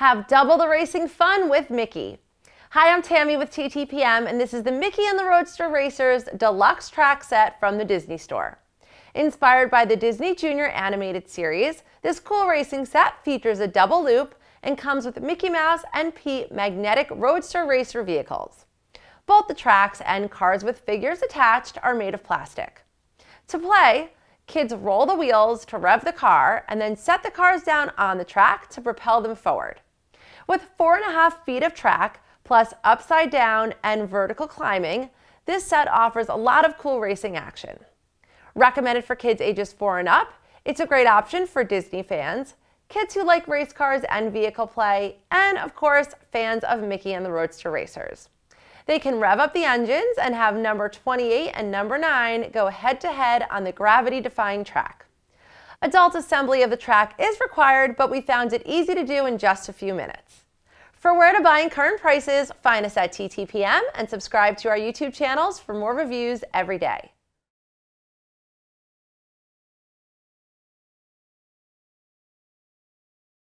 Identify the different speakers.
Speaker 1: Have double the racing fun with Mickey. Hi, I'm Tammy with TTPM, and this is the Mickey and the Roadster Racers deluxe track set from the Disney Store. Inspired by the Disney Junior animated series, this cool racing set features a double loop and comes with Mickey Mouse and Pete magnetic Roadster Racer vehicles. Both the tracks and cars with figures attached are made of plastic. To play, kids roll the wheels to rev the car and then set the cars down on the track to propel them forward. With four and a half feet of track, plus upside down and vertical climbing, this set offers a lot of cool racing action. Recommended for kids ages four and up, it's a great option for Disney fans, kids who like race cars and vehicle play, and of course, fans of Mickey and the Roadster Racers. They can rev up the engines and have number 28 and number 9 go head to head on the gravity defying track. Adult assembly of the track is required, but we found it easy to do in just a few minutes. For where to buy and current prices, find us at TTPM and subscribe to our YouTube channels for more reviews every day.